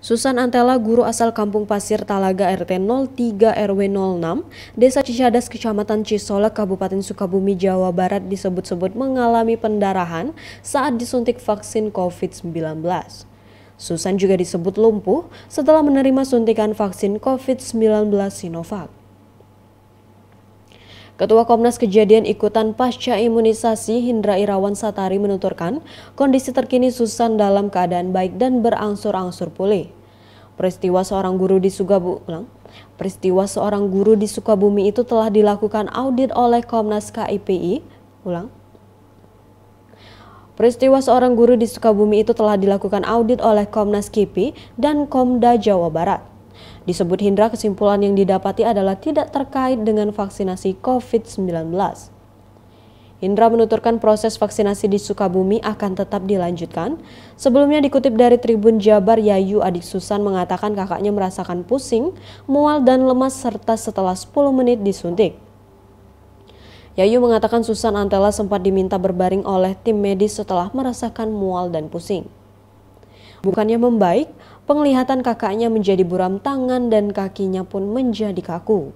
Susan Antela, guru asal kampung Pasir Talaga RT 03 RW 06, Desa Cisadas, Kecamatan Cisolek, Kabupaten Sukabumi, Jawa Barat disebut-sebut mengalami pendarahan saat disuntik vaksin COVID-19. Susan juga disebut lumpuh setelah menerima suntikan vaksin COVID-19 Sinovac. Ketua Komnas Kejadian Ikutan Pasca Imunisasi Hindra Irawan Satari menuturkan kondisi terkini Susan dalam keadaan baik dan berangsur-angsur pulih. Peristiwa seorang guru di Sugabu, ulang, peristiwa seorang guru di Sukabumi itu telah dilakukan audit oleh Komnas KIPI, ulang. Peristiwa seorang guru di Sukabumi itu telah dilakukan audit oleh Komnas KIPI dan Komda Jawa Barat. Disebut Hindra, kesimpulan yang didapati adalah tidak terkait dengan vaksinasi COVID-19. Hindra menuturkan proses vaksinasi di Sukabumi akan tetap dilanjutkan. Sebelumnya dikutip dari Tribun Jabar, Yayu adik Susan mengatakan kakaknya merasakan pusing, mual dan lemas serta setelah 10 menit disuntik. Yayu mengatakan Susan Antela sempat diminta berbaring oleh tim medis setelah merasakan mual dan pusing. Bukannya membaik, Penglihatan kakaknya menjadi buram tangan dan kakinya pun menjadi kaku.